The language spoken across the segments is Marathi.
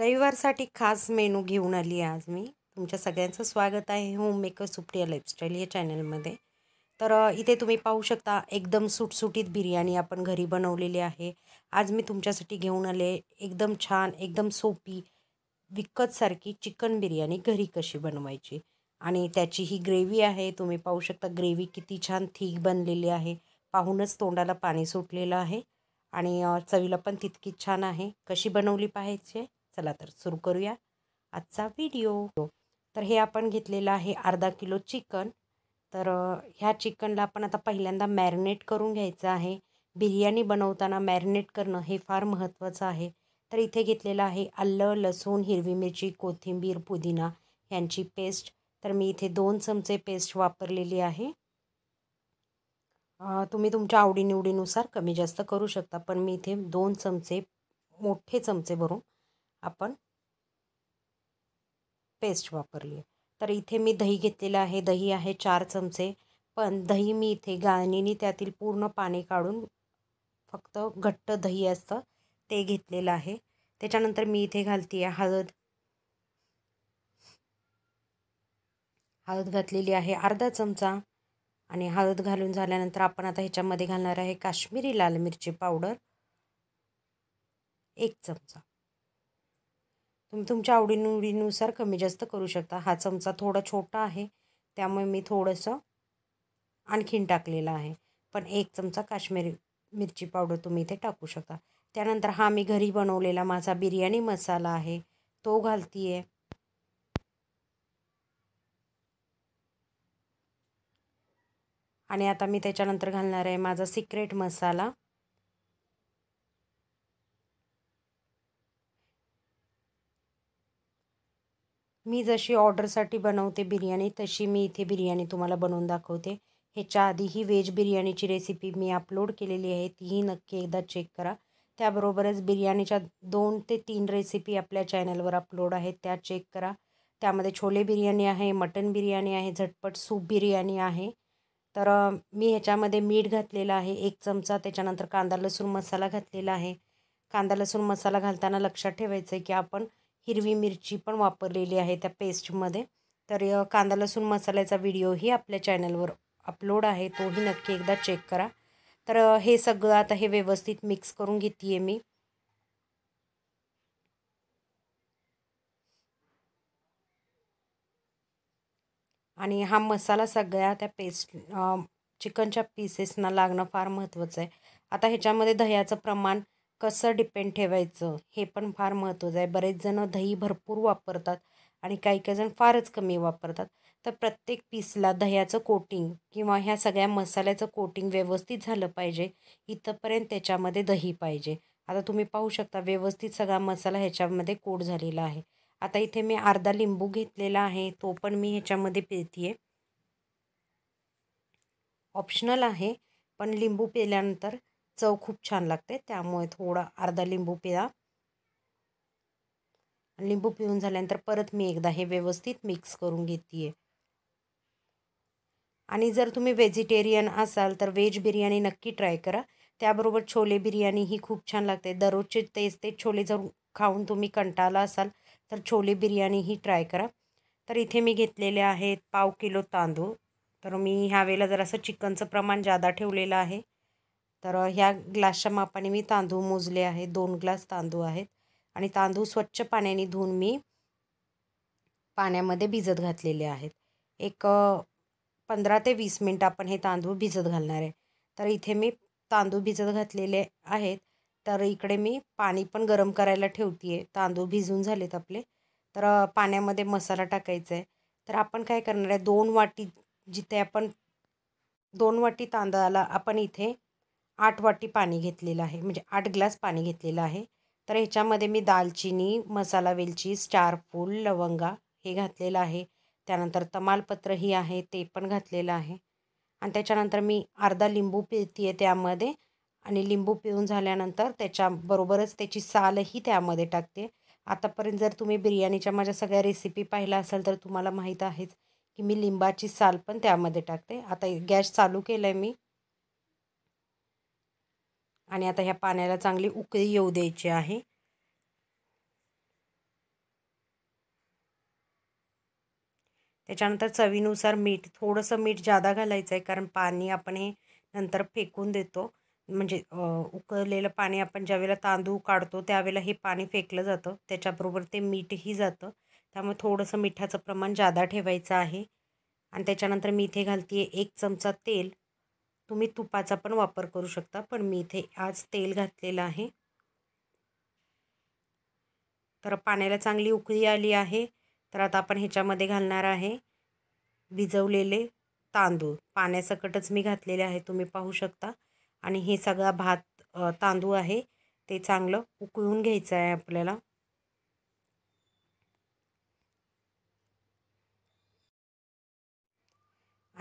रविवारसाठी खास मेनू घेऊन आली आज मी तुमच्या सगळ्यांचं स्वागत आहे होम मेकर सुप्रिया लाईफस्टाईल या चॅनलमध्ये तर इथे तुम्ही पाहू शकता एकदम सुटसुटीत बिर्याणी आपण घरी बनवलेली आहे आज मी तुमच्यासाठी घेऊन आले एकदम छान एकदम सोपी विकतसारखी चिकन बिर्याणी घरी कशी बनवायची आणि त्याची ही ग्रेव्ही आहे तुम्ही पाहू शकता ग्रेव्ही किती छान थीक बनलेली आहे पाहूनच तोंडाला पाणी सुटलेलं आहे आणि चवीला पण तितकीच छान आहे कशी बनवली पाहिजे चला तर सुरू करूया आजचा व्हिडिओ तर हे आपण घेतलेलं आहे अर्धा किलो चिकन तर ह्या चिकनला आपण आता पहिल्यांदा मॅरिनेट करून घ्यायचं आहे बिर्याणी बनवताना मॅरिनेट करणं हे फार महत्त्वाचं आहे तर इथे घेतलेलं आहे आलं लसूण हिरवी मिरची कोथिंबीर पुदिना ह्यांची पेस्ट तर मी इथे दोन चमचे पेस्ट वापरलेली आहे तुम्ही तुमच्या आवडीनिवडीनुसार कमी जास्त करू शकता पण मी इथे दोन चमचे मोठे चमचे भरून आपण पेस्ट वापरली तर इथे मी दही घेतलेलं आहे दही आहे चार चमचे पण दही मी इथे गाळणीने त्यातील पूर्ण पाणी काढून फक्त घट्ट दही असतं ते घेतलेलं आहे त्याच्यानंतर मी इथे घालती आहे हळद हळद घातलेली आहे अर्धा चमचा आणि हळद घालून झाल्यानंतर आपण आता ह्याच्यामध्ये घालणार आहे काश्मीरी लाल मिरची पावडर एक चमचा तुम्ही तुमच्या आवडीनिवडीनुसार कमी जास्त करू शकता हा चमचा थोडा छोटा आहे त्यामुळे मी थोडंसं आणखीन टाकलेलं आहे पण एक चमचा काश्मीरी मिरची पावडर तुम्ही इथे टाकू शकता त्यानंतर हा मी घरी बनवलेला माझा बिर्याणी मसाला आहे तो घालती आहे आणि आता मी त्याच्यानंतर घालणार आहे माझा सिक्रेट मसाला मी जशी ऑर्डरसाठी बनवते बिर्याणी तशी मी इथे बिर्याणी तुम्हाला बनवून दाखवते ह्याच्या आधी ही व्हेज बिर्याणीची रेसिपी मी अपलोड केलेली आहे तीही नक्की एकदा चेक करा त्याबरोबरच बिर्याणीच्या दोन ते तीन रेसिपी आपल्या चॅनलवर अपलोड आहेत त्या चेक करा त्यामध्ये छोले बिर्याणी आहे मटन बिर्याणी आहे झटपट सूप बिर्याणी आहे तर मी ह्याच्यामध्ये मीठ घातलेलं आहे एक चमचा त्याच्यानंतर कांदा लसूण मसाला घातलेला आहे कांदा लसूण मसाला घालताना लक्षात ठेवायचं आहे की आपण हिरवी मिरची पण वापरलेली आहे त्या पेस्टमध्ये तर कांदा लसूण मसाल्याचा व्हिडिओही आपल्या चॅनलवर अपलोड आहे तोही नक्की एकदा चेक करा तर हे सगळं आता हे व्यवस्थित मिक्स करून घेते आहे मी आणि हा मसाला सगळ्या त्या पेस्ट चिकनच्या पीसेसना लागणं फार महत्त्वाचं आहे आता ह्याच्यामध्ये दह्याचं प्रमाण कसं डिपेंड ठेवायचं हे पण फार महत्त्वाचं आहे बरेच जण दही भरपूर वापरतात आणि काही काही जण फारच कमी वापरतात तर प्रत्येक पीसला दह्याचं कोटिंग किंवा ह्या सगळ्या मसाल्याचं कोटिंग व्यवस्थित झालं पाहिजे इथंपर्यंत त्याच्यामध्ये दही पाहिजे आता तुम्ही पाहू शकता व्यवस्थित सगळा मसाला ह्याच्यामध्ये कोट झालेला आहे आता इथे मी अर्धा लिंबू घेतलेला आहे तो पण मी ह्याच्यामध्ये पिळतीये आहे ऑप्शनल आहे पण लिंबू पिल्यानंतर चव खूप छान लागते त्यामुळे थोडा अर्धा लिंबू पिळा लिंबू पिऊन झाल्यानंतर परत मी एकदा हे व्यवस्थित मिक्स करून घेते आणि जर तुम्ही व्हेजिटेरियन असाल तर व्हेज बिर्याणी नक्की ट्राय करा त्याबरोबर छोले बिर्याणी ही खूप छान लागते दररोजचे तेच ते छोले जर खाऊन तुम्ही कंटाळला असाल तर छोले बिर्याणी ही ट्राय करा तर इथे मी घेतलेले आहेत पाव किलो तांदूळ तर मी ह्यावेळेला जरासं चिकनचं प्रमाण जादा ठेवलेलं आहे तर ह्या ग्लासच्या मापाने मी तांदूळ मोजले आहेत दोन ग्लास तांदूळ आहेत आणि तांदूळ स्वच्छ पाण्याने धुवून मी पाण्यामध्ये भिजत घातलेले आहेत एक पंधरा ते वीस मिनटं आपण हे तांदूळ भिजत घालणार आहे तर इथे मी तांदूळ भिजत घातलेले आहेत तर इकडे मी पाणी पण गरम करायला ठेवते आहे तांदूळ भिजून झालेत आपले तर पाण्यामध्ये मसाला टाकायचा आहे तर आपण काय करणार आहे दोन वाटी जिथे आपण दोन वाटी तांदळाला आपण इथे आठ वाटी पाणी घेतलेलं आहे म्हणजे आठ ग्लास पाणी घेतलेलं आहे तर ह्याच्यामध्ये मी दालचिनी मसाला वेलची स्टारफूल लवंगा हे घातलेलं आहे त्यानंतर तमालपत्र ही आहे ते पण घातलेलं आहे आणि त्याच्यानंतर मी अर्धा लिंबू पिळते आहे त्यामध्ये आणि लिंबू पिळून झाल्यानंतर त्याच्याबरोबरच त्याची सालही त्यामध्ये टाकते आतापर्यंत जर तुम्ही बिर्याणीच्या माझ्या सगळ्या रेसिपी पाहिल्या असाल तर तुम्हाला माहीत आहेच की मी लिंबाची साल पण त्यामध्ये टाकते आता गॅस चालू केलं आहे मी आणि आता ह्या पाण्याला चांगली उकळी येऊ द्यायची आहे त्याच्यानंतर चवीनुसार मीठ थोडंसं मीठ जादा घालायचं आहे कारण पाणी आपण हे नंतर फेकून देतो म्हणजे उकळलेलं पाणी आपण ज्यावेळेला तांदूळ काढतो त्यावेळेला हे पाणी फेकलं जातं त्याच्याबरोबर ते मीठही जातं त्यामुळे थोडंसं मिठाचं प्रमाण जादा ठेवायचं आहे आणि त्याच्यानंतर मी इथे घालते एक चमचा तेल तुम्ही तुपाचा पण वापर करू शकता पण मी इथे आज तेल घातलेलं आहे तर पाण्याला चांगली उकळी आली आहे तर आता आपण ह्याच्यामध्ये घालणार आहे भिजवलेले तांदूळ पाण्यासकटच मी घातलेले आहे तुम्ही पाहू शकता आणि हे सगळा भात तांदूळ आहे ते चांगलं उकळून घ्यायचं आहे आपल्याला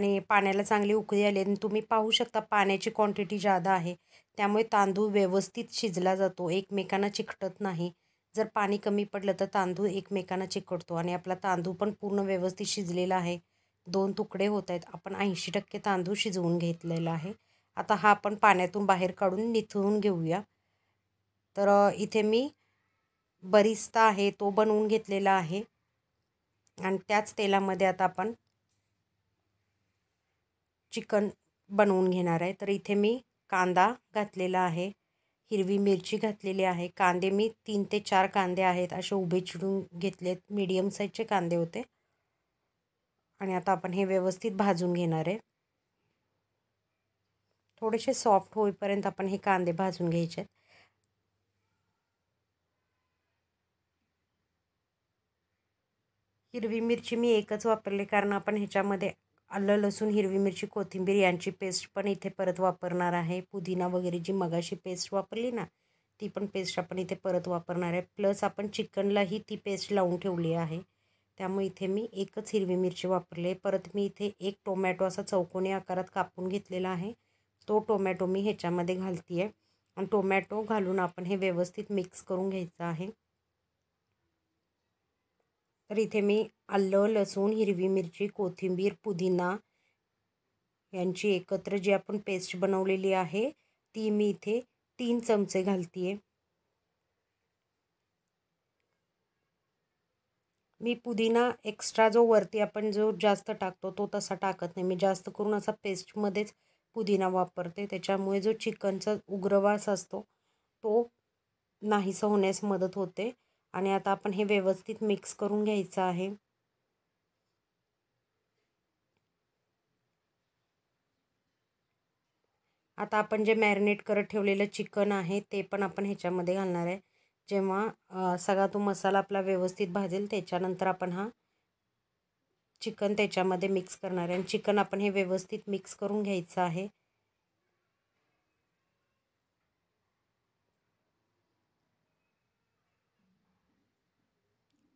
आणि पाण्याला चांगली उकळी आली आणि तुम्ही पाहू शकता पाण्याची क्वांटिटी जादा आहे त्यामुळे तांदूळ व्यवस्थित शिजला जातो एकमेकांना चिकटत नाही जर पाणी कमी पडलं तर तांदूळ एकमेकांना चिकटतो आणि आपला तांदूळ पण पूर्ण व्यवस्थित शिजलेला आहे दोन तुकडे होत आहेत आपण ऐंशी टक्के तांदूळ शिजवून घेतलेला आहे आता हा आपण पाण्यातून बाहेर काढून निथळून घेऊया तर इथे मी बरिस्ता आहे तो बनवून घेतलेला आहे आणि त्याच तेलामध्ये आता आपण चिकन बनवून घेणार आहे तर इथे मी कांदा घातलेला आहे हिरवी मिरची घातलेली आहे कांदे मी तीन ते चार कांदे आहेत असे उभे चिरून घेतलेत मीडियम साईजचे कांदे होते आणि आता आपण हे व्यवस्थित भाजून घेणार आहे थोडेसे सॉफ्ट होईपर्यंत आपण हे कांदे भाजून घ्यायचे आहेत हिरवी मिरची मी एकच वापरली कारण आपण ह्याच्यामध्ये आलं लसूण हिरवी मिरची कोथिंबीर यांची पेस्ट पण इथे परत वापरणार आहे पुदिना वगैरे जी मगाशी पेस्ट वापरली ना ती पण पेस्ट आपण इथे परत वापरणार आहे प्लस आपण चिकनलाही ती पेस्ट लावून ठेवली आहे त्यामुळे इथे मी एकच हिरवी मिरची वापरली परत मी इथे एक टोमॅटो असा चौकोनी आकारात कापून घेतलेला आहे तो टोमॅटो मी ह्याच्यामध्ये घालती आहे आणि टोमॅटो घालून आपण हे व्यवस्थित मिक्स करून घ्यायचं आहे तर इथे मी आलं लसूण हिरवी मिरची कोथिंबीर पुदिना यांची एकत्र जी आपण पेस्ट बनवलेली आहे ती मी इथे तीन चमचे घालते मी पुदिना एक्स्ट्रा जो वरती आपण जो जास्त टाकतो तो तसा टाकत नाही मी जास्त करून असा पेस्टमध्येच पुदिना वापरते त्याच्यामुळे जो चिकनचा उग्रवास असतो तो नाहीसा होण्यास मदत होते आणि आता आपण हे व्यवस्थित मिक्स करून घ्यायचं आहे आता आपण जे मॅरिनेट करत ठेवलेलं चिकन आहे ते पण आपण ह्याच्यामध्ये घालणार आहे जेव्हा सगळा तो मसाला आपला व्यवस्थित भाजेल त्याच्यानंतर आपण हा चिकन त्याच्यामध्ये मिक्स करणार आहे आणि चिकन आपण हे व्यवस्थित मिक्स करून घ्यायचं आहे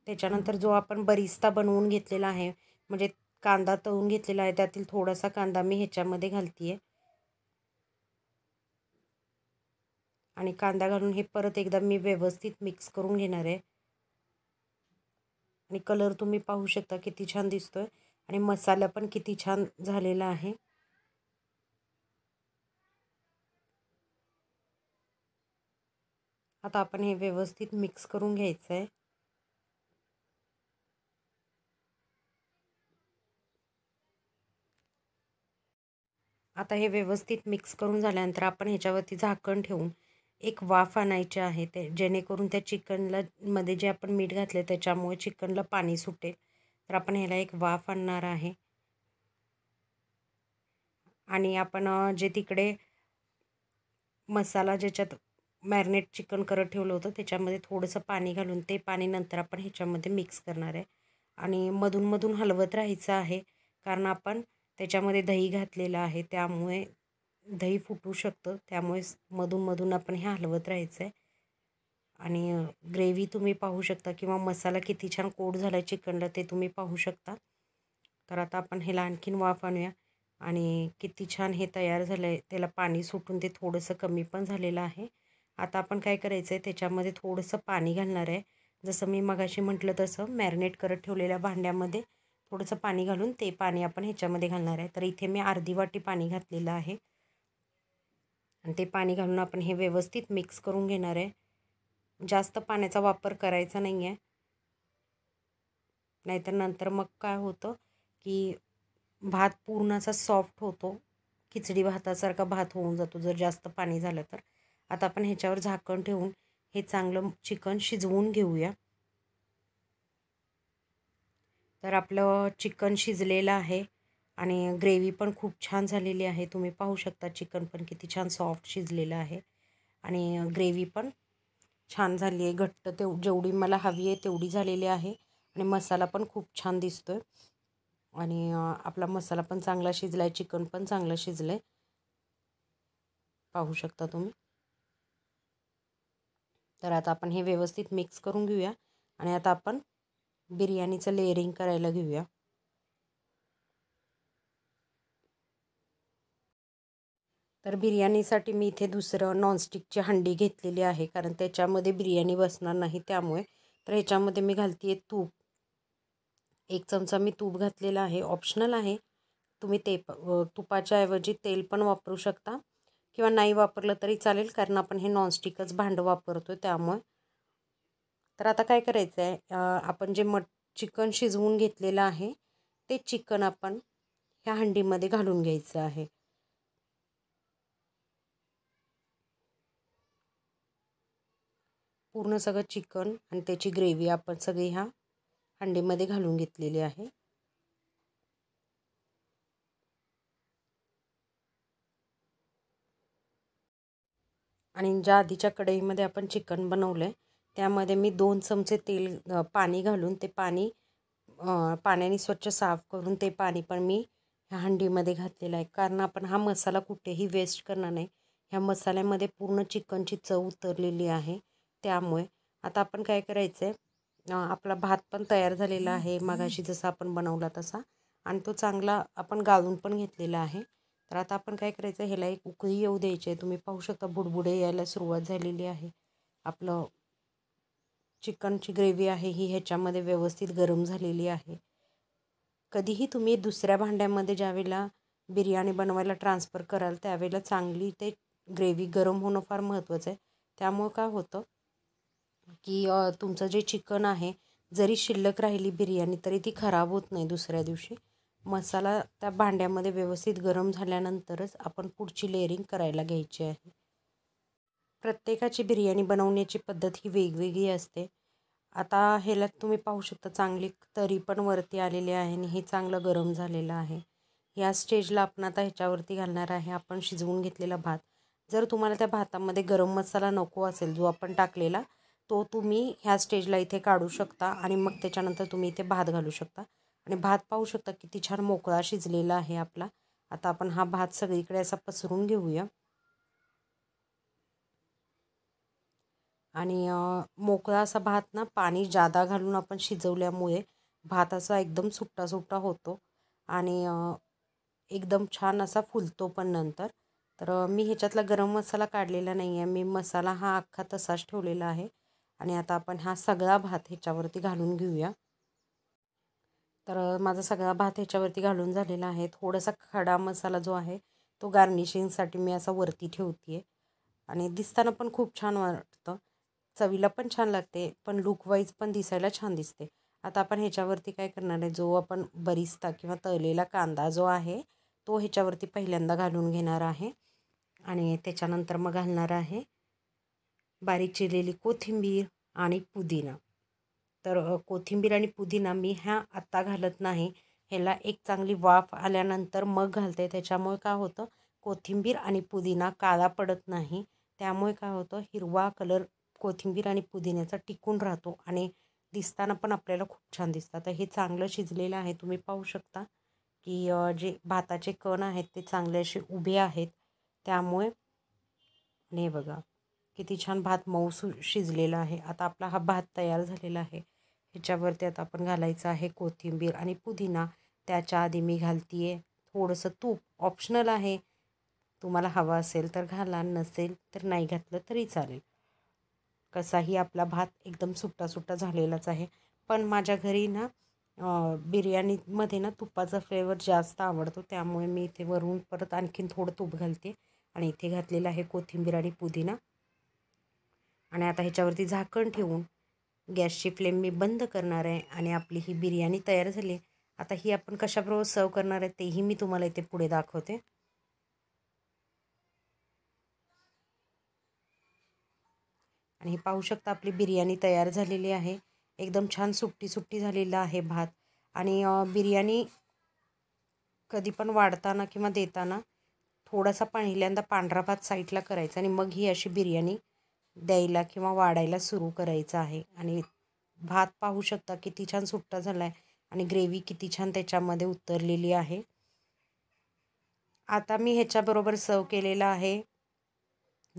त्याच्यानंतर जो आपण बरिस्ता बनवून घेतलेला आहे म्हणजे कांदा तळून घेतलेला आहे त्यातील थोडासा कांदा मी ह्याच्यामध्ये घालते आहे आणि कांदा घालून हे परत एकदा मी व्यवस्थित मिक्स करून घेणार आहे आणि कलर तुम्ही पाहू शकता किती छान दिसतो आहे आणि मसाला पण किती छान झालेला आहे आता आपण हे व्यवस्थित मिक्स करून घ्यायचं आहे आता हे व्यवस्थित मिक्स करून झाल्यानंतर आपण ह्याच्यावरती झाकण ठेवून एक वाफ आणायचे आहे ते जेणेकरून त्या चिकनला मध्ये जे आपण मीठ घातले त्याच्यामुळे चिकनला पाणी सुटेल तर आपण ह्याला एक वाफ आणणार आहे आणि आपण जे तिकडे मसाला ज्याच्यात मॅरिनेट चिकन करत ठेवलं होतं त्याच्यामध्ये थोडंसं पाणी घालून ते पाणी नंतर आपण ह्याच्यामध्ये मिक्स करणार आहे आणि मधूनमधून हलवत राहायचं आहे कारण आपण त्याच्यामध्ये दही घातलेलं आहे त्यामुळे दही फुटू शकतं त्यामुळे मधूनमधून आपण हे हलवत राहायचं आहे आणि ग्रेव्ही तुम्ही पाहू शकता किंवा मसाला किती छान कोड झाला आहे चिकनला ते तुम्ही पाहू शकता तर आता आपण ह्याला आणखीन वाफ आणूया आणि किती छान हे तयार झालं आहे त्याला पाणी सुटून ते थोडंसं कमी पण झालेलं आहे आता आपण काय करायचं आहे त्याच्यामध्ये थोडंसं पाणी घालणार आहे जसं मी मगाशी म्हटलं तसं मॅरिनेट करत ठेवलेल्या भांड्यामध्ये थोडंसं पाणी घालून ते पाणी आपण ह्याच्यामध्ये घालणार आहे तर इथे मी अर्धी वाटी पाणी घातलेलं आहे आणि ते पाणी घालून आपण हे व्यवस्थित मिक्स करून घेणार आहे जास्त पाण्याचा वापर करायचा नाही आहे नाहीतर नंतर मग काय होतं की भात पूर्ण असा सॉफ्ट होतो खिचडी भातासारखा भात होऊन जातो जर जास्त पाणी झालं तर आता आपण ह्याच्यावर झाकण ठेवून हे चांगलं चिकन शिजवून घेऊया तर आपलं चिकन शिजलेलं आहे आणि ग्रेव्ही पण खूप छान झालेली आहे तुम्ही पाहू शकता चिकन पण किती छान सॉफ्ट शिजलेलं आहे आणि ग्रेव्ही पण छान झाली आहे घट्ट तेव जेवढी मला हवी आहे तेवढी झालेली आहे आणि मसाला पण खूप छान दिसतो आहे आणि आपला मसाला पण चांगला शिजला आहे चिकन पण चांगलं शिजलं आहे पाहू शकता तुम्ही तर आता आपण हे व्यवस्थित मिक्स करून घेऊया आणि आता आपण बिर्याणीचं लेअरिंग करायला घेऊया तर बिर्याणीसाठी मी इथे दुसरं नॉनस्टिकची हंडी घेतलेली आहे कारण त्याच्यामध्ये बिर्याणी बसणार नाही त्यामुळे तर ह्याच्यामध्ये मी घालते आहे तूप एक चमचा मी तूप घातलेला आहे ऑप्शनल आहे तुम्ही ते तुपाच्या ऐवजी तेल पण वापरू शकता किंवा नाही वापरलं तरी चालेल कारण आपण हे नॉनस्टिकच भांडं वापरतो त्यामुळे तर आता काय करायचं आहे आपण जे मट चिकन शिजवून घेतलेलं आहे ते चिकन आपण ह्या हंडीमध्ये घालून घ्यायचं आहे पूर्ण सगळं चिकन आणि त्याची ग्रेव्ही आपण सगळी ह्या हंडीमध्ये घालून घेतलेली आहे आणि ज्या आधीच्या कढईमध्ये आपण चिकन बनवलं आहे त्यामध्ये मी दोन चमचे तेल पाणी घालून ते पाणी पाण्याने स्वच्छ साफ करून ते पाणी पण मी ह्या हंडीमध्ये घातलेलं आहे कारण आपण हा मसाला कुठेही वेस्ट करणार नाही ह्या मसाल्यामध्ये पूर्ण चिकनची चव उतरलेली आहे त्यामुळे आता आपण काय करायचं आहे आपला भात पण तयार झालेला आहे मघाशी जसा आपण बनवला तसा आणि तो चांगला आपण गाळून पण घेतलेला आहे तर आता आपण काय करायचं ह्याला एक उकळी येऊ द्यायची आहे तुम्ही पाहू शकता बुडबुडे यायला सुरुवात झालेली आहे आपलं चिकनची ग्रेव्ही आहे ही ह्याच्यामध्ये व्यवस्थित गरम झालेली आहे कधीही तुम्ही दुसऱ्या भांड्यामध्ये ज्यावेळेला बिर्याणी बनवायला ट्रान्सफर कराल त्यावेळेला चांगली ते ग्रेव्ही गरम होणं फार महत्त्वाचं आहे त्यामुळं काय होतं की तुमचं जे चिकन आहे जरी शिल्लक राहिली बिर्याणी तरी ती खराब होत नाही दुसऱ्या दिवशी मसाला त्या भांड्यामध्ये व्यवस्थित गरम झाल्यानंतरच आपण पुढची लेअरिंग करायला घ्यायची आहे प्रत्येकाची बिर्याणी बनवण्याची पद्धत ही वेगवेगळी असते आता ह्याला तुम्ही पाहू शकता चांगली तरी पण वरती आलेली आहे आणि हे चांगलं गरम झालेलं आहे या स्टेजला आपण आता ह्याच्यावरती घालणार आहे आपण शिजवून घेतलेला भात जर तुम्हाला त्या भातामध्ये गरम मसाला नको असेल जो आपण टाकलेला तो तुम्ही ह्या स्टेजला इथे काढू शकता आणि मग त्याच्यानंतर तुम्ही इथे भात घालू शकता आणि भात पाहू शकता किती छान मोकळा शिजलेला आहे आपला आता आपण हा भात सगळीकडे असा पसरून घेऊया आणि मोकळा असा भात ना पाणी जादा घालून आपण शिजवल्यामुळे भात असा एकदम सुट्टा सुट्टा होतो आणि एकदम छान असा फुलतो पण नंतर तर मी ह्याच्यातला गरम मसाला काढलेला नाही आहे मी मसाला हा अख्खा तसाच ठेवलेला आहे आणि आता आपण हा सगळा भात ह्याच्यावरती घालून घेऊया तर माझा सगळा भात ह्याच्यावरती घालून झालेला आहे थोडासा खडा मसाला जो आहे तो गार्निशिंगसाठी मी असा वरती ठेवते आहे आणि दिसताना पण खूप छान वाटतं चवीला पण छान लागते पण लुकवाईज पण दिसायला छान दिसते आता आपण ह्याच्यावरती काय करणार आहे जो आपण बरिस्ता किंवा तळलेला कांदा जो आहे तो ह्याच्यावरती पहिल्यांदा घालून घेणार आहे आणि त्याच्यानंतर मग घालणार आहे बारीक चिरलेली कोथिंबीर आणि पुदिना तर कोथिंबीर आणि पुदिना मी ह्या आत्ता घालत नाही ह्याला एक चांगली वाफ आल्यानंतर मग घालते त्याच्यामुळे काय होतं कोथिंबीर आणि पुदिना काळा पडत नाही त्यामुळे काय होतं हिरवा कलर कोथिंबीर आणि पुदिन्याचा टिकून राहतो आणि दिसताना पण आपल्याला खूप छान दिसतात तर हे चांगलं शिजलेलं आहे तुम्ही पाहू शकता की जे भाताचे कण आहेत ते चांगले असे उभे आहेत त्यामुळे ने बघा किती छान भात मऊ सु शिजलेला आहे आता आपला हा भात तयार झालेला आहे ह्याच्यावरती आता आपण घालायचं आहे कोथिंबीर आणि पुदिना त्याच्या आधी मी घालती आहे थोडंसं तूप ऑप्शनल आहे तुम्हाला हवं असेल तर घाला नसेल तर नाही घातलं तरी चालेल कसाही आपला भात एकदम सुट्टा सुट्टा झालेलाच आहे पण माझ्या घरी ना बिर्याणीमध्ये ना तुपाचा फ्लेवर जास्त आवडतो त्यामुळे मी इथे वरून परत आणखीन थोडं तूप घालते आणि इथे घातलेलं आहे कोथिंबीर आणि पुदिना आणि आता ह्याच्यावरती झाकण ठेवून गॅसची फ्लेम मी बंद करणार आहे आणि आपली ही बिर्याणी तयार झाली आता ही आपण कशाप्रमाणे सर्व करणार आहे तेही मी तुम्हाला इथे पुढे दाखवते आणि हे पाहू शकता आपली बिर्याणी तयार झालेली आहे एकदम छान सुट्टी सुट्टी झालेला आहे भात आणि बिर्याणी कधी पण वाढताना किंवा देताना थोडासा पहिल्यांदा पांढरा भात साईडला करायचा आणि मग ही अशी बिर्याणी द्यायला किंवा वाढायला सुरू करायचं आहे आणि भात पाहू शकता किती छान सुट्टा झाला आहे आणि ग्रेव्ही किती छान त्याच्यामध्ये उतरलेली आहे आता मी ह्याच्याबरोबर सर्व केलेलं आहे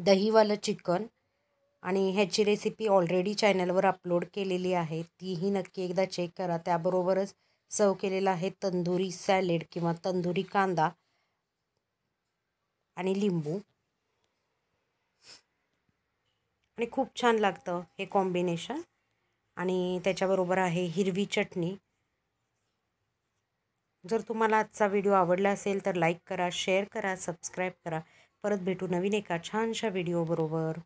दहीवालं चिकन आणि ह्याची रेसिपी ऑलरेडी चॅनलवर अपलोड केलेली आहे तीही नक्की एकदा चेक करा त्याबरोबरच सर्व केलेला आहे तंदुरी सॅलेड किंवा तंदुरी कांदा आणि लिंबू आणि खूप छान लागतं हे कॉम्बिनेशन आणि त्याच्याबरोबर आहे हिरवी चटणी जर तुम्हाला आजचा व्हिडिओ आवडला असेल तर लाईक करा शेअर करा सबस्क्राईब करा परत भेटू नवीन एका छानशा व्हिडिओबरोबर